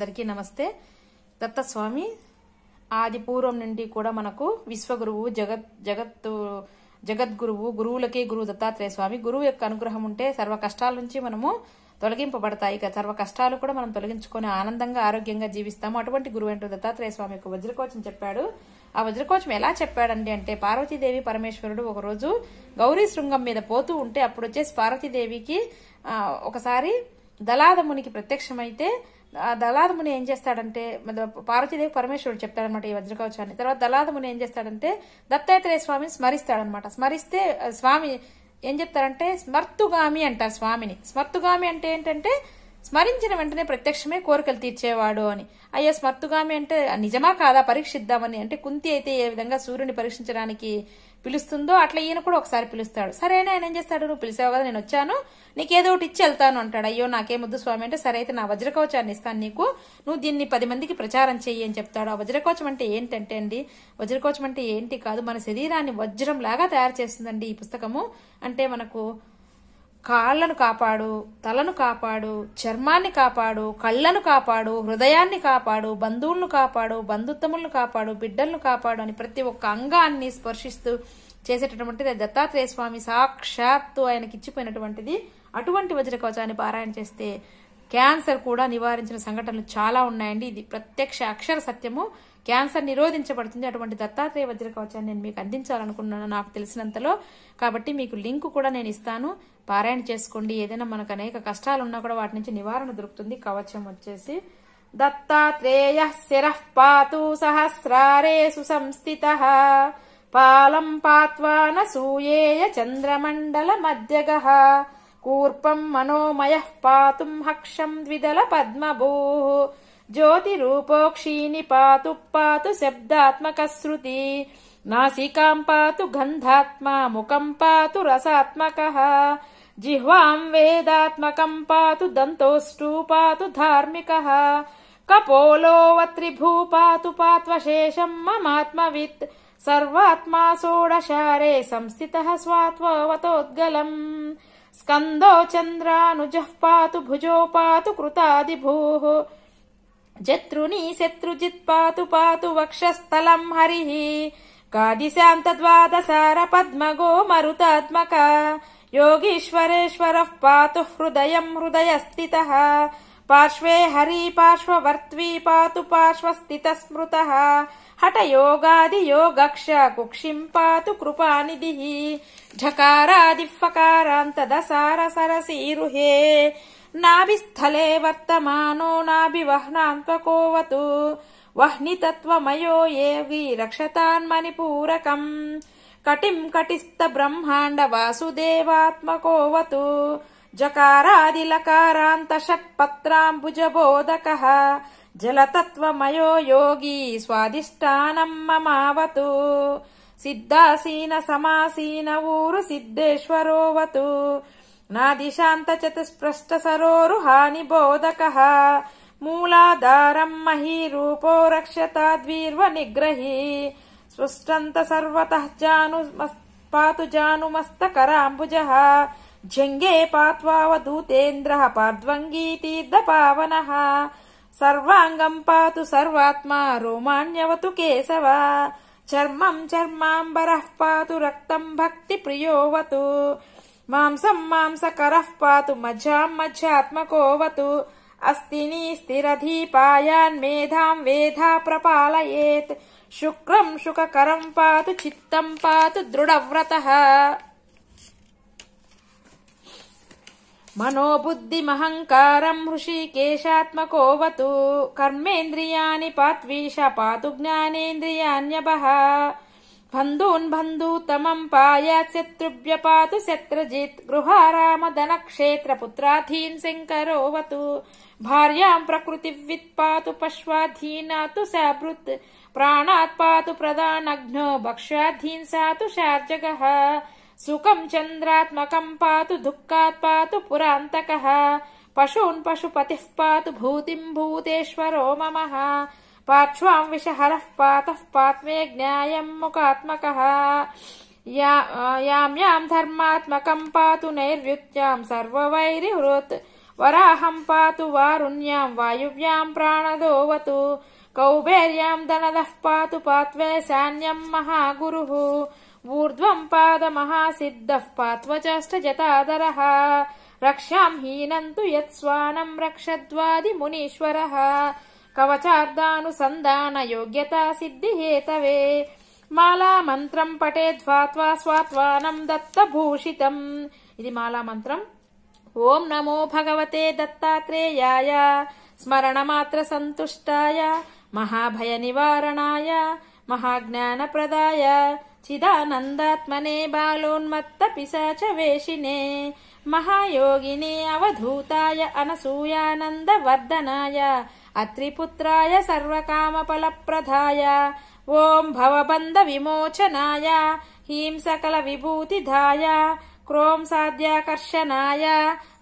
అందరికీ నమస్తే దత్తస్వామి ఆది పూర్వం నుండి కూడా మనకు విశ్వగురువు జగత్ జగత్తు జగద్గురువు గురువులకే గురువు దత్తాత్రేయ స్వామి గురువు యొక్క అనుగ్రహం ఉంటే సర్వ కష్టాల నుంచి మనము తొలగింపబడతాయి ఇక సర్వ కష్టాలు కూడా మనం తొలగించుకొని ఆనందంగా ఆరోగ్యంగా జీవిస్తాము అటువంటి గురువు అంటూ దత్తాత్రేయ స్వామి యొక్క వజ్రకోచం చెప్పాడు ఆ వజ్రకోచం ఎలా చెప్పాడండి అంటే పార్వతీదేవి పరమేశ్వరుడు ఒకరోజు గౌరీ శృంగం మీద పోతూ ఉంటే అప్పుడు వచ్చేసి పార్వతీదేవికి ఒకసారి దళాదమునికి ప్రత్యక్షమైతే ఆ దళాదముని ఏం చేస్తాడంటే పార్వతీదేవి పరమేశ్వరుడు చెప్తాడనమాట ఈ వజ్రకవచాన్ని తర్వాత దళాదముని ఏం చేస్తాడంటే దత్తాత్రేయ స్వామిని స్మరిస్తాడనమాట స్మరిస్తే స్వామి ఏం చెప్తారంటే స్మర్తుగామి అంటారు స్వామిని స్మర్తుగామి అంటే ఏంటంటే స్మరించిన వెంటనే ప్రత్యక్షమే కోరికలు తీర్చేవాడు అని అయ్యా స్మర్తుగామి అంటే నిజమా కాదా పరీక్షిద్దామని అంటే కుంతి అయితే ఏ విధంగా సూర్యుని పరీక్షించడానికి పిలుస్తుందో అట్లా ఈయన కూడా ఒకసారి పిలుస్తాడు సరే ఆయన ఏం చేస్తాడు నువ్వు పిలిచావు కదా నేను వచ్చాను నీకు ఏదో ఒకటి ఇచ్చి వెళ్తాను అంటాడు అయ్యో నాకేముద్దు స్వామి అంటే సరే అయితే నా వజ్రకవచాన్ని ఇస్తాను నీకు నువ్వు దీన్ని పది మందికి ప్రచారం చెయ్యి అని చెప్తాడు ఆ వజ్రకవచం అంటే ఏంటంటే అండి వజ్రకవచం అంటే ఏంటి కాదు మన శరీరాన్ని వజ్రంలాగా తయారు చేస్తుందండి ఈ పుస్తకము అంటే మనకు కాళ్లను కాపాడు తలను కాపాడు చర్మాన్ని కాపాడు కళ్ళను కాపాడు హృదయాన్ని కాపాడు బంధువులను కాపాడు బంధుత్వములను కాపాడు బిడ్డలను కాపాడు అని ప్రతి ఒక్క అంగాన్ని స్పర్శిస్తూ చేసేటటువంటిది దత్తాత్రేయ స్వామి సాక్షాత్తు ఆయనకిచ్చిపోయినటువంటిది అటువంటి వజ్రకవచాన్ని పారాయణ చేస్తే క్యాన్సర్ కూడా నివారించిన సంఘటనలు చాలా ఉన్నాయండి ఇది ప్రత్యక్ష అక్షర సత్యము క్యాన్సర్ నిరోధించబడుతుంది అటువంటి దత్తాత్రేయ కవచాన్ని నేను మీకు అందించాలనుకున్నాను నాకు తెలిసినంతలో కాబట్టి మీకు లింక్ కూడా నేను ఇస్తాను పారాయణ చేసుకోండి ఏదైనా మనకు అనేక కష్టాలు ఉన్నా కూడా వాటి నుంచి నివారణ దొరుకుతుంది కవచం వచ్చేసి దత్తాత్రేయ శిరః పాతు సుసంస్థిత సంస్థిత పాలం పాత్వాన సూయేయ చంద్రమండల మధ్యగ कूर्पम् मनोमयः पातुम् हक्षम् द्विदल पद्मभूः ज्योतिरूपोक्षीनि पातु पातु शब्दात्मकश्रुति नासिकाम् पातु गन्धात्मा मुखम् पातु रसात्मकः जिह्वाम् वेदात्मकम् पातु दन्तोऽष्टु पातु धार्मिकः कपोलो वत्रिभू पातु पात्वशेषम् ममात्मवित् सर्वात्मा सोडशारे संस्थितः स्वात्ववतोद्गलम् स्कन्दो चन्द्रानुजः पातु भुजो पातु कृतादिभूः जतृनी शत्रुजित् पातु पातु वक्षस्थलम् हरिः पद्मगो मरुतात्मक योगीश्वरेश्वरः पातु हृदयम् हृदयस्थितः पार्श्वे हरि पार्श्ववर्त्वी पातु पार्श्वस्थितस्मृतः स्मृतः कुक्षिम् पातु कृपानिधिः ढकारादिफकारान्तदसारसरसीरुहे नाभिस्थले वर्तमानो नाभि वह्नितत्त्वमयो एी रक्षतान् मणिपूरकम् कटिम् कटिस्थ ब्रह्माण्ड वासुदेवात्मकोऽवतु जकारादिलकारान्त षट्पत्राम्बुजबोधकः जल योगी स्वादिष्टानम् ममावतु समासीन ऊरु सिद्धेश्वरोऽवतु नादिशान्त बोधकः मूलाधारम् मही रूपो रक्षता द्वीर्व निग्रही स्पृष्टन्त सर्वतः जानुमस् पातु जानुमस्तकराम्बुजः जङ्गे पात्वावधूतेन्द्रः तेन्द्रः पार्द्वङ्गीति दपावनः सर्वाङ्गम् पातु सर्वात्मा रोमाण्यवतु केशव चर्मम् चर्माम्बरः पातु रक्तम् भक्तिप्रियोऽवतु मांसम् मांस करः पातु मध्याम् मध्यात्मकोऽवतु अस्तिनीस्तिरधीपायान्मेधाम् वेधा प्रपालयेत् शुक्रम् शुककरम् पातु चित्तम् पातु दृढव्रतः मनो बुद्धिमहङ्कारम् हृषि केशात्मकोऽवतु कर्मेन्द्रियाणि पात्वीष पातु ज्ञानेन्द्रियान्यभः बन्धून् बन्धु तमम् पायात् शत्रुव्यपातु शत्रजित् गृहाराम दनक्षेत्रपुत्राधीन् शङ्करोऽवतु भार्याम् प्रकृतिवित् पातु पश्वाधीनातु सभृत् प्राणात् पातु प्रदानघ्नो भक्ष्याधीन् सा तु सुखम चंद्रात्मक पातु दुःखात् पातु पुरान्तकः पशून् पशुपति पातु भूति भूतेश्वरो मम पार्श्वाम् विषहरः पातः पात्मे ज्ञायम् मुखात्मकः या याम् याम् धर्मात्मकम् पातु नैर्युत्याम् सर्ववैरिहृत् वराहम् पातु वारुण्याम् वायुव्याम् प्राणदोवतु कौबेर्याम् दनदः पातु पात्वे सान्यम् महागुरुः ऊर्ध्वम् पादमहासिद्धः महासिद्धः जतादरः रक्षाम् हीनन्तु तु यत्स्वानम् रक्षद्वादि मुनीश्वरः कवचार्दानुसन्धान योग्यता सिद्धिहेतवे मालामन्त्रम् पटे ध्वा त्वा स्वात्त्वानम् दत्त भूषितम् इति मालामन्त्रम् ॐ नमो भगवते दत्तात्रेयाय स्मरणमात्र सन्तुष्टाय महाभय महाज्ञानप्रदाय चिदानन्दात्मने बालोन्मत्तपिशाचवेशिने महायोगिने अवधूताय अनसूयानन्दवर्धनाय अत्रिपुत्राय सर्वकामफलप्रधाय ॐ भवबन्धविमोचनाय ह्रीं सकलविभूतिधाय क्रों साध्याकर्षणाय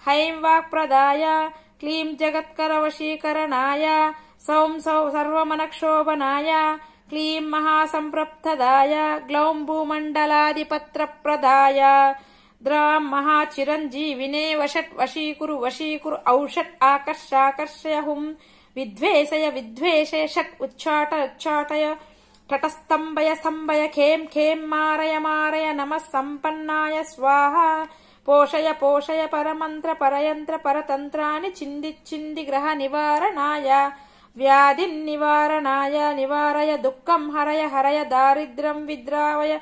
हैं वाक्प्रदाय क्लीं जगत्करवशीकरणाय सौं सौ सर्वमनक्षोभनाय क्लीं महासम्पृप्तदाय ग्लौं भूमण्डलादिपत्रप्रदाय द्रां महाचिरञ्जीविने वषट् वशीकुरु वशीकुरु औषट् आकर्षाकर्षय हुं विध्वेषय विध्वेषय षट् उच्चाट उच्चाटय ठटस्तम्भय स्तम्भय खें खें मारय मारय नमः सम्पन्नाय स्वाहा పోషయ పోషయ పరమంత్ర పరయంత్ర పరతంత్రాన్ని చింది చింది గ్రహ నివారణాయ వ్యాధిన్ నివారణాయ నివారయ దుఃఖం హరయ హరయ దారిద్ర్యం విద్రావయ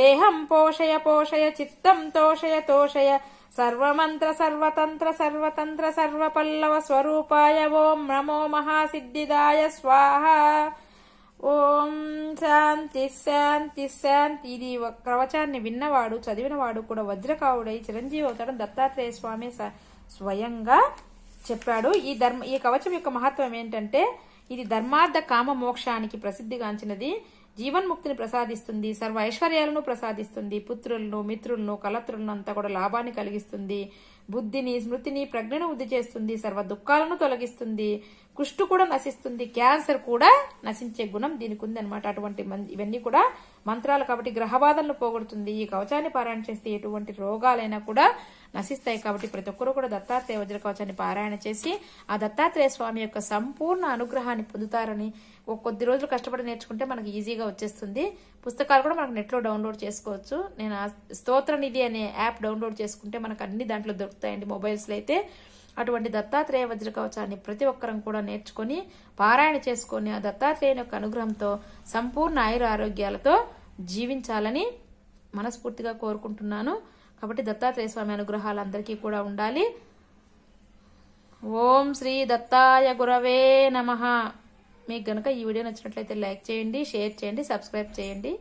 దేహం పోషయ పోషయ చిత్తం తోషయ తోషయ సర్వమంత్ర సర్వతంత్ర సర్వతంత్ర సర్వపల్లవ స్వరూపాయ ఓం నమో మహాసిద్ధిదాయ స్వాహ ఓం శాంతి శాంతి శాంతి ఇది ప్రవచాన్ని విన్నవాడు చదివినవాడు కూడా వజ్రకావుడై చిరంజీవి అవుతాడు దత్తాత్రేయ స్వామి స్వయంగా చెప్పాడు ఈ ధర్మ ఈ కవచం యొక్క మహత్వం ఏంటంటే ఇది ధర్మార్థ కామ మోక్షానికి ప్రసిద్ధిగాంచినది జీవన్ముక్తిని ప్రసాదిస్తుంది సర్వ ఐశ్వర్యాలను ప్రసాదిస్తుంది పుత్రులను మిత్రులను కలత్రులను అంతా కూడా లాభాన్ని కలిగిస్తుంది బుద్ధిని స్మృతిని ప్రజ్ఞను వృద్ధి చేస్తుంది సర్వ దుఃఖాలను తొలగిస్తుంది కుష్టు కూడా నశిస్తుంది క్యాన్సర్ కూడా నశించే గుణం దీనికి ఉందన్నమాట అటువంటి ఇవన్నీ కూడా మంత్రాలు కాబట్టి గ్రహబాధలను పోగొడుతుంది ఈ కవచాన్ని పారాయణ చేస్తే ఎటువంటి రోగాలైనా కూడా నశిస్తాయి కాబట్టి ప్రతి ఒక్కరూ కూడా దత్తాత్రేయ వజ్రకవచాన్ని పారాయణ చేసి ఆ దత్తాత్రేయ స్వామి యొక్క సంపూర్ణ అనుగ్రహాన్ని పొందుతారని ఒక కొద్ది రోజులు కష్టపడి నేర్చుకుంటే మనకి ఈజీగా వచ్చేస్తుంది పుస్తకాలు కూడా మనకు నెట్లో డౌన్లోడ్ చేసుకోవచ్చు నేను స్తోత్ర నిధి అనే యాప్ డౌన్లోడ్ చేసుకుంటే మనకు అన్ని దాంట్లో దొరుకుతాయండి మొబైల్స్లో అయితే అటువంటి దత్తాత్రేయ వజ్ర కవచాన్ని ప్రతి ఒక్కరం కూడా నేర్చుకొని పారాయణ చేసుకొని ఆ దత్తాత్రేయుని యొక్క అనుగ్రహంతో సంపూర్ణ ఆయుర ఆరోగ్యాలతో జీవించాలని మనస్ఫూర్తిగా కోరుకుంటున్నాను కాబట్టి దత్తాత్రేయ స్వామి అనుగ్రహాలు అందరికీ కూడా ఉండాలి ఓం శ్రీ దత్తాయ గురవే నమ మీకు గనక ఈ వీడియో నచ్చినట్లయితే లైక్ చేయండి షేర్ చేయండి సబ్స్క్రైబ్ చేయండి